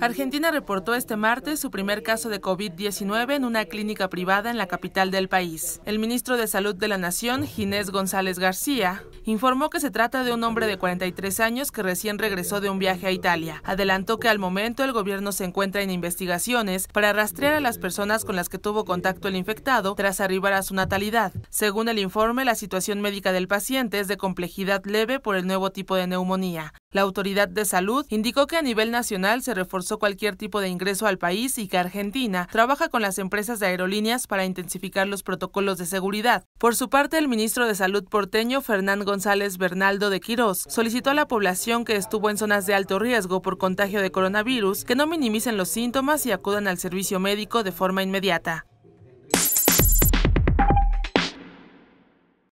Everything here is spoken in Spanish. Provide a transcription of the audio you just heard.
Argentina reportó este martes su primer caso de COVID-19 en una clínica privada en la capital del país. El ministro de Salud de la Nación, Ginés González García, informó que se trata de un hombre de 43 años que recién regresó de un viaje a Italia. Adelantó que al momento el gobierno se encuentra en investigaciones para rastrear a las personas con las que tuvo contacto el infectado tras arribar a su natalidad. Según el informe, la situación médica del paciente es de complejidad leve por el nuevo tipo de neumonía. La Autoridad de Salud indicó que a nivel nacional se reforzó cualquier tipo de ingreso al país y que Argentina trabaja con las empresas de aerolíneas para intensificar los protocolos de seguridad. Por su parte, el ministro de Salud porteño, Fernán González Bernaldo de Quirós, solicitó a la población que estuvo en zonas de alto riesgo por contagio de coronavirus que no minimicen los síntomas y acudan al servicio médico de forma inmediata.